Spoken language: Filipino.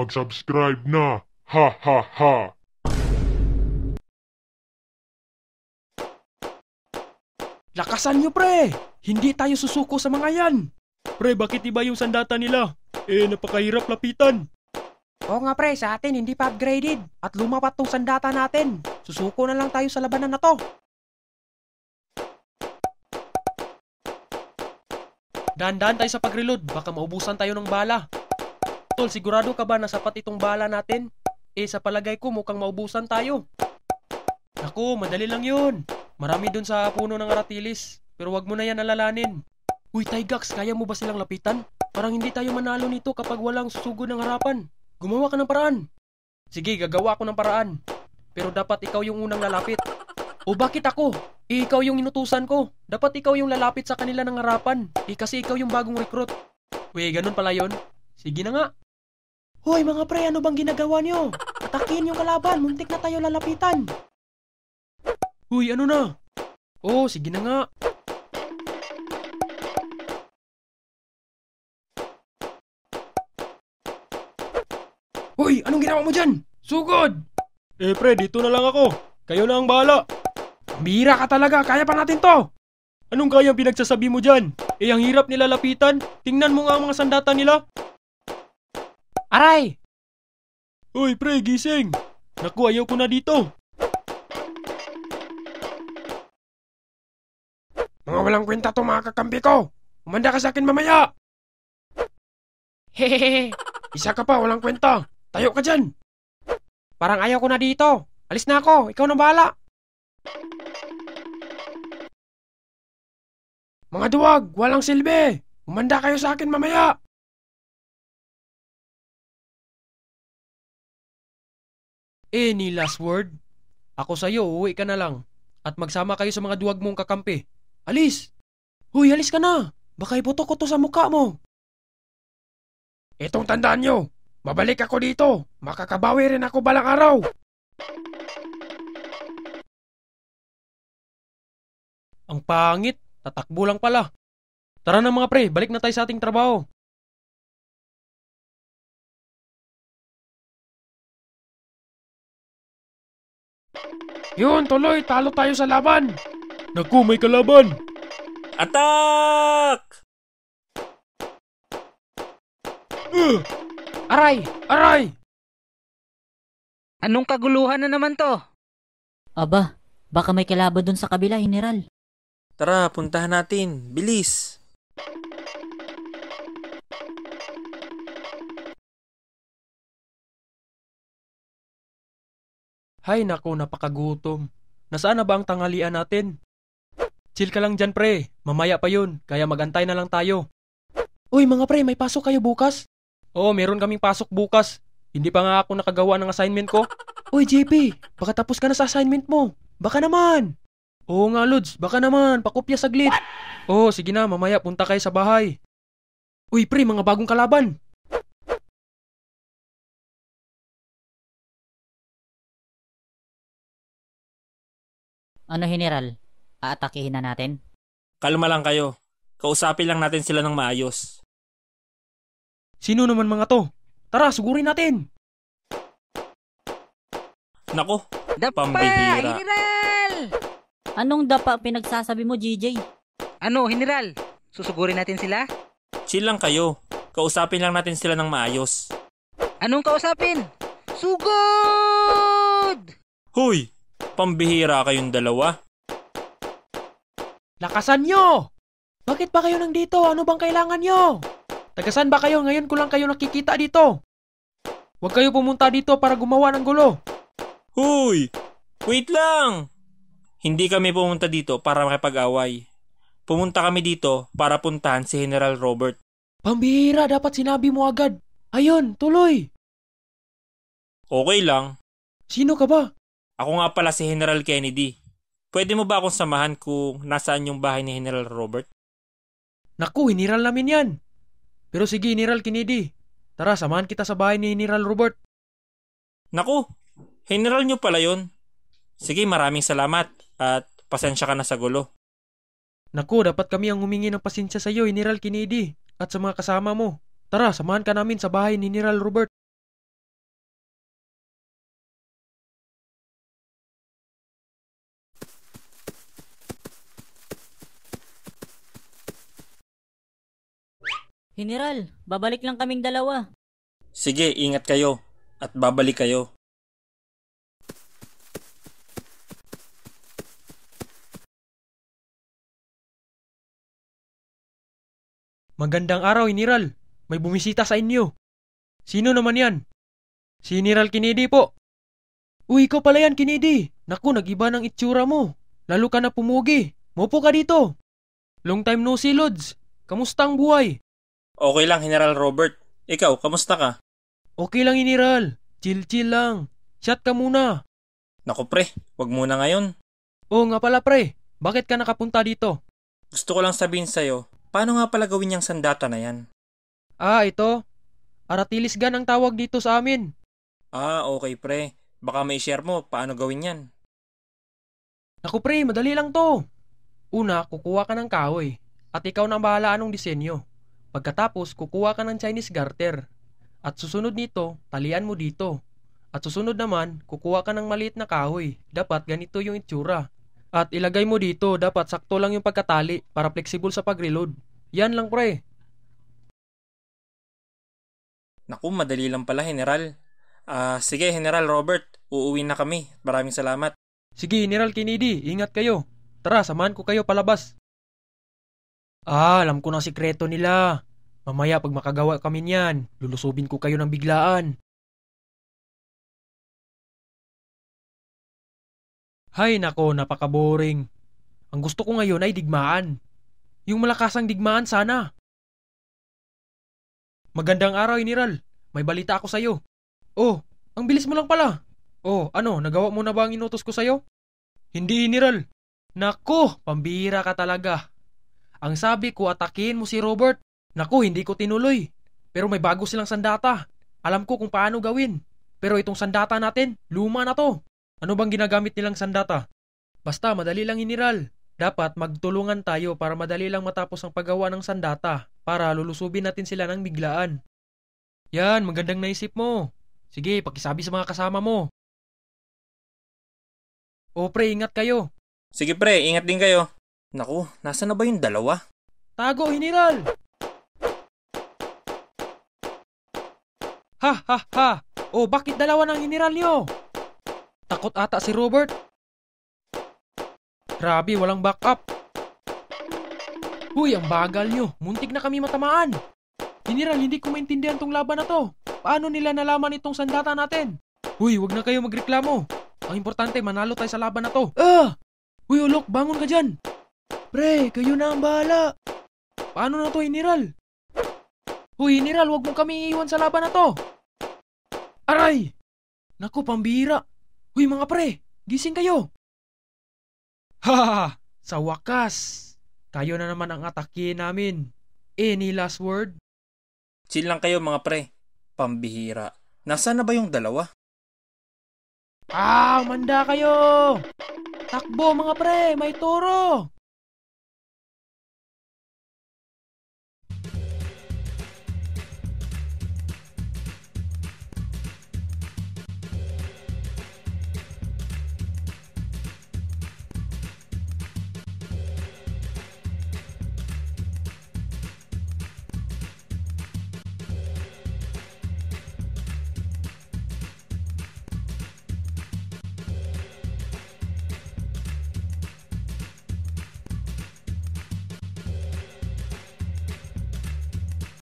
Mag-subscribe na! Ha ha ha! Lakasan niyo pre! Hindi tayo susuko sa mga yan! Pre, bakit iba yung sandata nila? Eh, napakahirap lapitan. Oo nga pre, sa atin hindi pa upgraded. At lumapat tong sandata natin. Susuko na lang tayo sa labanan na to. Dandan tayo sa pag-reload. Baka maubusan tayo ng bala. Tol, sigurado ka ba na sapat itong bala natin? Eh, sa palagay ko mukhang maubusan tayo. Ako, madali lang yun. Marami dun sa puno ng aratilis. Pero wag mo na yan alalanin. Uy, Tigax, kaya mo ba silang lapitan? Parang hindi tayo manalo nito kapag walang susugo ng harapan. Gumawa ka ng paraan. Sige, gagawa ako ng paraan. Pero dapat ikaw yung unang lalapit. O bakit ako? Eh, ikaw yung inutusan ko. Dapat ikaw yung lalapit sa kanila ng harapan. Eh, kasi ikaw yung bagong recruit. Uy, ganun pala yon. Sige na nga. Hoy mga pre, ano bang ginagawa niyo? Takin yung kalaban, muntik na tayo lalapitan. Uy, ano na? Oh, sige na nga. Hoy, anong ginawa mo dyan? Sugod! Eh pre, dito na lang ako. Kayo na ang bahala. Bira ka talaga, kaya pa natin to! Anong kayang pinagsasabi mo dyan? Eh, ang hirap nila lapitan. Tingnan mo nga ang mga sandata nila. Aray! Uy, pre, gising! Naku, ayaw ko na dito! Mga walang kwenta to mga kakampi ko! Umanda ka sa akin mamaya! Hehehe! Isa ka pa, walang kwenta! Tayo ka dyan! Parang ayaw ko na dito! Alis na ako! Ikaw na bahala! Mga duwag, walang silbi! Umanda kayo sa akin mamaya! Any last word? Ako sa'yo, uuwi ka na lang. At magsama kayo sa mga duwag mong kakampi. Alis! Huy, alis ka na! Baka iputok ko to sa mukha mo. Itong tandaan nyo, mabalik ako dito. Makakabawi rin ako balang araw. Ang pangit, tatakbo lang pala. Tara na mga pre, balik na tayo sa ating trabaho. Yun, tuloy, talo tayo sa laban. Naku, may kalaban. Attack! Uh! Aray! Aray! Anong kaguluhan na naman to? Aba, baka may kalaban dun sa kabila, General. Tara, puntahan natin. Bilis! Hay nako, napakagutom. Nasaan na ba ang tanghalian natin? Chill ka lang dyan pre, mamaya pa yun, kaya magantay na lang tayo. Uy mga pre, may pasok kayo bukas? Oo, meron kaming pasok bukas. Hindi pa nga ako nakagawa ng assignment ko. Uy JP, baka tapos ka na sa assignment mo. Baka naman. Oo nga Lods, baka naman, pakopya saglit. Oo, sige na, mamaya punta kayo sa bahay. Uy pre, mga bagong kalaban. Ano, General? Aatakihin na natin? Kalma lang kayo. Kausapin lang natin sila ng maayos. Sino naman mga to? Tara, sugurin natin! Nako, Dapa, pambihira. General! Anong dapa pinagsasabi mo, JJ? Ano, General? Susugurin natin sila? Chill lang kayo. Kausapin lang natin sila ng maayos. Anong kausapin? Sugod! Hoy! Pambihira kayong dalawa. Lakasan nyo! Bakit ba kayo nandito? Ano bang kailangan nyo? Tagasan ba kayo? Ngayon ko lang kayo nakikita dito. Huwag kayo pumunta dito para gumawa ng gulo. Huy! Wait lang! Hindi kami pumunta dito para makipag-away. Pumunta kami dito para puntahan si General Robert. Pambihira, dapat sinabi mo agad. Ayun, tuloy! Okay lang. Sino ka ba? Ako nga pala si General Kennedy. Pwede mo ba akong samahan kung nasaan yung bahay ni General Robert? Naku, General namin yan. Pero sige, General Kennedy. Tara, samahan kita sa bahay ni General Robert. Naku, General nyo pala yon. Sige, maraming salamat at pasensya ka na sa gulo. Naku, dapat kami ang humingi ng pasensya sa iyo, General Kennedy, at sa mga kasama mo. Tara, samahan ka namin sa bahay ni General Robert. General, babalik lang kaming dalawa. Sige, ingat kayo at babalik kayo. Magandang araw, Iniral. May bumisita sa inyo. Sino naman yan? Si Iniral Kinidi po. Uy, ikaw pala yan, Kinidi. Naku, nagiba ng itsura mo. Lalo ka na pumugi. Mupo ka dito. Long time no see, Lods. Kamusta ang buhay? Okay lang, General Robert. Ikaw, kamusta ka? Okay lang, General. Chill-chill lang. Chat ka muna. Naku pre, wag muna ngayon. Oo nga pala pre, bakit ka nakapunta dito? Gusto ko lang sabihin sa'yo, paano nga pala gawin yung sandata na yan? Ah, ito. gan ang tawag dito sa amin. Ah, okay pre. Baka may share mo paano gawin yan. Naku pre, madali lang to. Una, kukuha ka ng kahoy. At ikaw nang bahala anong disenyo. Pagkatapos, kukuha ka ng Chinese garter. At susunod nito, talian mo dito. At susunod naman, kukuha ka ng maliit na kahoy. Dapat ganito yung itsura. At ilagay mo dito, dapat sakto lang yung pagkatali para flexible sa pag-reload. Yan lang pre. Naku, madali lang pala, General. Uh, sige, General Robert, uuwi na kami. Maraming salamat. Sige, General Kennedy, ingat kayo. Tara, samahan ko kayo palabas. Ah, alam ko ng sikreto nila. Mamaya pag makagawa kami niyan, lulusubin ko kayo ng biglaan. Hay nako, napaka-boring. Ang gusto ko ngayon ay digmaan. Yung malakasang digmaan sana. Magandang araw, Iniral. May balita ako sa'yo. Oh, ang bilis mo lang pala. Oh, ano, nagawa mo na ba ang inutos ko sa'yo? Hindi, Iniral. Nako, pambihira ka talaga. Ang sabi ko atakin mo si Robert. Naku, hindi ko tinuloy. Pero may bago silang sandata. Alam ko kung paano gawin. Pero itong sandata natin, luma na to. Ano bang ginagamit nilang sandata? Basta madali lang iniral. Dapat magtulungan tayo para madali lang matapos ang paggawa ng sandata para lulusubin natin sila ng biglaan. Yan, magandang naisip mo. Sige, pakisabi sa mga kasama mo. O pre, ingat kayo. Sige pre, ingat din kayo. Naku, nasa na ba yung dalawa? Tago, Hiniral! Ha ha ha! O oh, bakit dalawa ng Hiniral nyo? Takot ata si Robert. Grabe, walang backup. Huy, ang bagal nyo. Muntik na kami matamaan. Hiniral, hindi ko maintindihan tong laban na to. Paano nila nalaman itong sandata natin? Huy, wag na kayo magreklamo. Ang importante, manalo tayo sa laban na to. Ah! Huy, ulok, bangon ka dyan. Pre, kayo na ang bahala. Paano na to, Iniral? Uy, Iniral, huwag mo kami iiwan sa laban na to. Aray! Naku, pambira. Uy, mga pre, gising kayo. Ha! Sa wakas, kayo na naman ang atake namin. Any last word? Chill lang kayo mga pre. Pambihira. Nasaan na ba yung dalawa? Ah, manda kayo! Takbo mga pre, may toro!